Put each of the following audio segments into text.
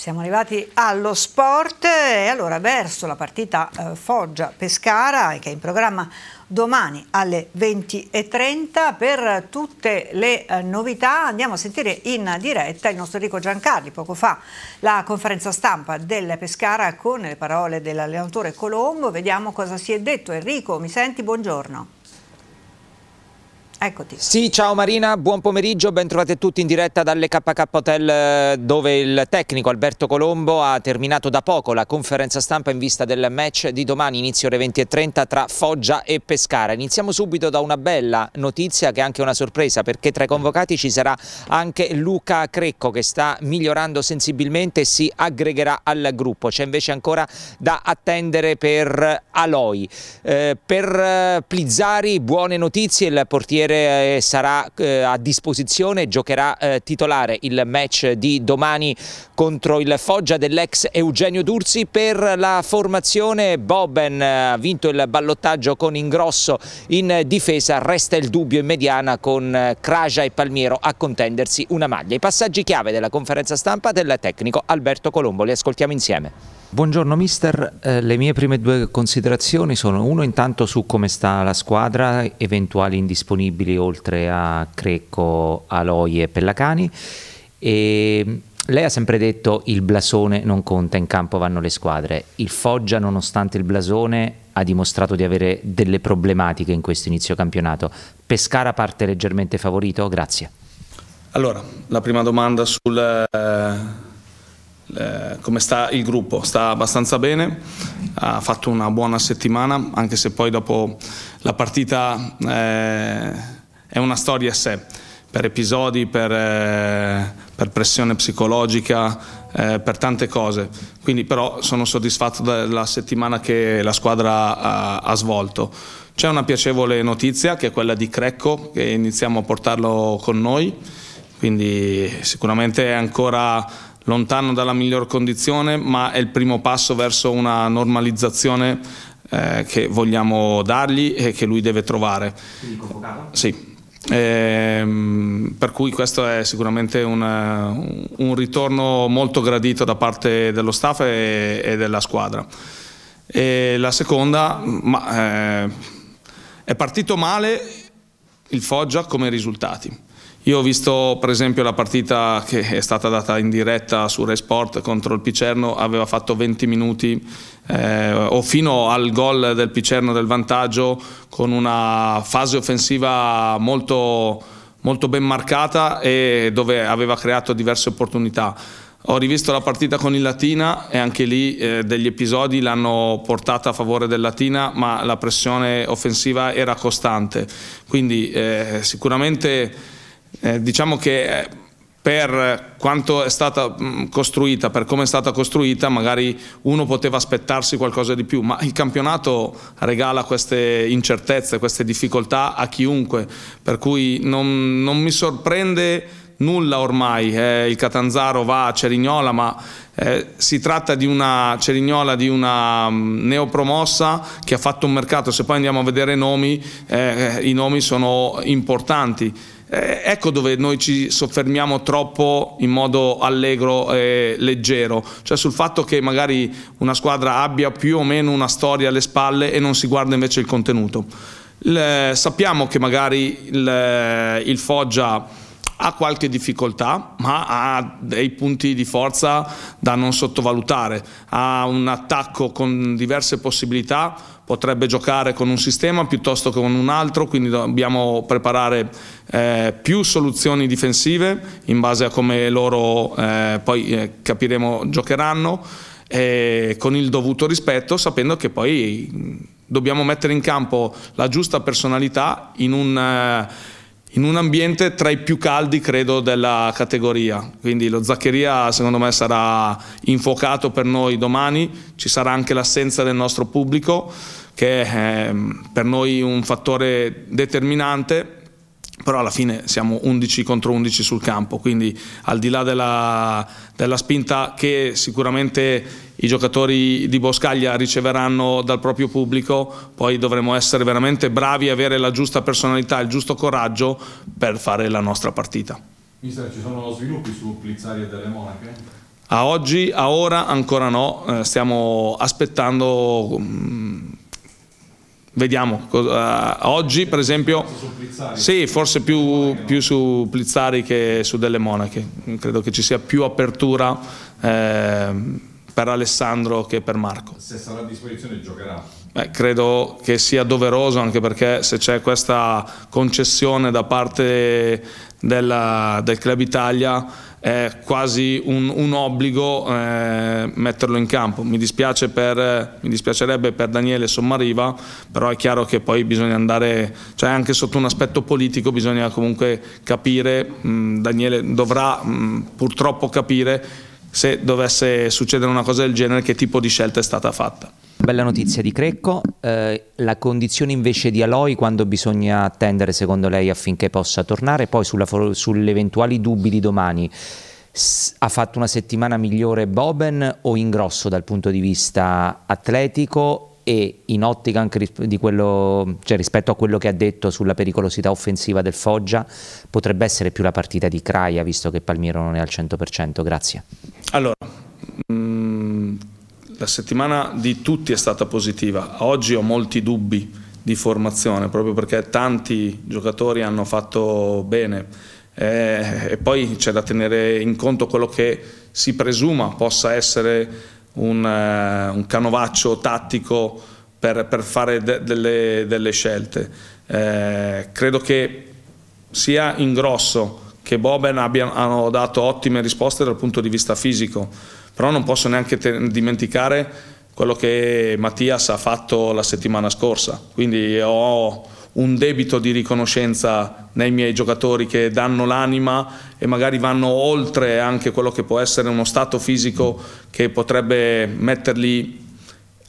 Siamo arrivati allo sport e allora verso la partita eh, Foggia-Pescara che è in programma domani alle 20.30 per tutte le eh, novità andiamo a sentire in diretta il nostro Enrico Giancarli poco fa la conferenza stampa del Pescara con le parole dell'allenatore Colombo vediamo cosa si è detto Enrico mi senti? Buongiorno Eccoti. Sì, ciao Marina, buon pomeriggio, ben trovati tutti in diretta dalle KK Hotel eh, dove il tecnico Alberto Colombo ha terminato da poco la conferenza stampa in vista del match di domani inizio ore 20.30 tra Foggia e Pescara. Iniziamo subito da una bella notizia che è anche una sorpresa perché tra i convocati ci sarà anche Luca Crecco che sta migliorando sensibilmente e si aggregherà al gruppo. C'è invece ancora da attendere per Aloi. Eh, per eh, Plizzari buone notizie, il portiere portiere eh, sarà eh, a disposizione, giocherà eh, titolare il match di domani contro il Foggia dell'ex Eugenio Dursi per la formazione Bobben ha vinto il ballottaggio con Ingrosso in difesa, resta il dubbio in mediana con Craja e Palmiero a contendersi una maglia. I passaggi chiave della conferenza stampa del tecnico Alberto Colombo, li ascoltiamo insieme. Buongiorno mister, eh, le mie prime due considerazioni sono uno intanto su come sta la squadra, eventuali indisponibili oltre a Crecco, Aloy e Pellacani e mm, lei ha sempre detto il blasone non conta, in campo vanno le squadre, il Foggia nonostante il blasone ha dimostrato di avere delle problematiche in questo inizio campionato, Pescara parte leggermente favorito? Grazie. Allora, la prima domanda sul... Eh, come sta il gruppo? Sta abbastanza bene, ha fatto una buona settimana, anche se poi dopo la partita eh, è una storia a sé, per episodi, per, eh, per pressione psicologica, eh, per tante cose. Quindi però sono soddisfatto della settimana che la squadra ha, ha, svolto. C'è una piacevole notizia che è quella di Crecco, che iniziamo a portarlo con noi, quindi sicuramente è ancora lontano dalla miglior condizione, ma è il primo passo verso una normalizzazione eh, che vogliamo dargli e che lui deve trovare. Sì. Eh, per cui questo è sicuramente un, un, ritorno molto gradito da parte dello staff e, e della squadra. E la seconda, ma, eh, è partito male il Foggia come risultati io ho visto per esempio la partita che è stata data in diretta su Sport contro il Picerno, aveva fatto 20 minuti eh, o fino al gol del Picerno del vantaggio con una fase offensiva molto, molto ben marcata e dove aveva creato diverse opportunità. Ho rivisto la partita con il Latina e anche lì eh, degli episodi l'hanno portata a favore del Latina, ma la pressione offensiva era costante. Quindi eh, sicuramente eh, diciamo che eh, per quanto è stata mm, costruita, per come è stata costruita, magari uno poteva aspettarsi qualcosa di più, ma il campionato regala queste incertezze, queste difficoltà a chiunque, per cui non, non mi sorprende nulla ormai, eh, il Catanzaro va a Cerignola, ma eh, si tratta di una Cerignola, di una mm, neopromossa che ha fatto un mercato, se poi andiamo a vedere i nomi, eh, eh i nomi sono importanti. Eh, ecco dove noi ci soffermiamo troppo in modo allegro e leggero, cioè sul fatto che magari una squadra abbia più o meno una storia alle spalle e non si guarda invece il contenuto. Le, eh, sappiamo che magari il, eh, il Foggia ha qualche difficoltà, ma ha dei punti di forza da non sottovalutare, ha un attacco con diverse possibilità, potrebbe giocare con un sistema piuttosto che con un altro, quindi dobbiamo preparare eh, più soluzioni difensive in base a come loro eh, poi eh, capiremo giocheranno, con il dovuto rispetto, sapendo che poi mm, dobbiamo mettere in campo la giusta personalità in un eh, in un ambiente tra i più caldi credo della categoria, quindi lo Zaccheria secondo me sarà infuocato per noi domani, ci sarà anche l'assenza del nostro pubblico che è ehm, per noi un fattore determinante però alla fine siamo 11 contro 11 sul campo, quindi al di là della, della, spinta che sicuramente i giocatori di Boscaglia riceveranno dal proprio pubblico, poi dovremo essere veramente bravi e avere la giusta personalità, il giusto coraggio per fare la nostra partita. Mister, ci sono sviluppi su Plizzaria e delle Monache? A oggi, a ora ancora no, eh, stiamo aspettando mm, vediamo cosa, eh, oggi per esempio sì forse più, più, su Plizzari che su delle monache credo che ci sia più apertura eh, per Alessandro che per Marco se sarà a disposizione giocherà Beh, credo che sia doveroso anche perché se c'è questa concessione da parte della, del Club Italia è quasi un, un obbligo eh, metterlo in campo. Mi, per, mi, dispiacerebbe per Daniele Sommariva, però è chiaro che poi bisogna andare, cioè anche sotto un aspetto politico bisogna comunque capire, mh, mm, Daniele dovrà mh, mm, purtroppo capire se dovesse succedere una cosa del genere che tipo di scelta è stata fatta. Bella notizia di Crecco, eh, la condizione invece di Aloy, quando bisogna attendere secondo lei affinché possa tornare, poi sulla, sulle eventuali dubbi di domani, ha fatto una settimana migliore Boben o in grosso dal punto di vista atletico e in ottica anche quello, cioè rispetto a quello che ha detto sulla pericolosità offensiva del Foggia, potrebbe essere più la partita di Craia visto che Palmiro non è al 100%, grazie. Allora la settimana di tutti è stata positiva, oggi ho molti dubbi di formazione proprio perché tanti giocatori hanno fatto bene eh, e poi c'è da tenere in conto quello che si presuma possa essere un, eh, un canovaccio tattico per, per fare de delle, delle, scelte. Eh, credo che sia in grosso che Boben abbia, hanno dato ottime risposte dal punto di vista fisico, però non posso neanche dimenticare quello che Mattias ha fatto la settimana scorsa, quindi ho un debito di riconoscenza nei miei giocatori che danno l'anima e magari vanno oltre anche quello che può essere uno stato fisico che potrebbe metterli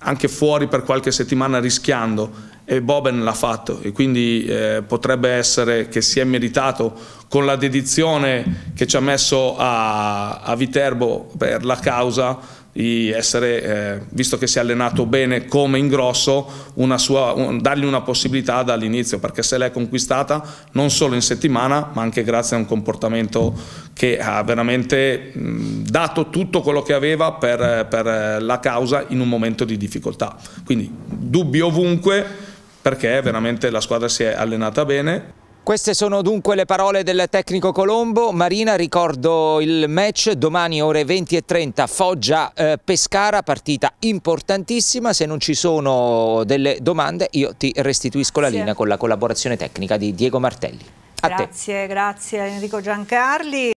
anche fuori per qualche settimana rischiando e Boben l'ha fatto e quindi eh, potrebbe essere che si è meritato con la dedizione che ci ha messo a, a Viterbo per la causa di essere, eh, visto che si è allenato bene come in grosso, una sua, un, dargli una possibilità dall'inizio, perché se l'è conquistata non solo in settimana, ma anche grazie a un comportamento che ha veramente mh, dato tutto quello che aveva per, per la causa in un momento di difficoltà. Quindi dubbi ovunque perché veramente la squadra si è allenata bene. Queste sono dunque le parole del tecnico Colombo. Marina, ricordo il match domani ore 20.30 Foggia-Pescara, eh, partita importantissima. Se non ci sono delle domande io ti restituisco la linea con la collaborazione tecnica di Diego Martelli. A grazie, te. grazie Enrico Giancarli.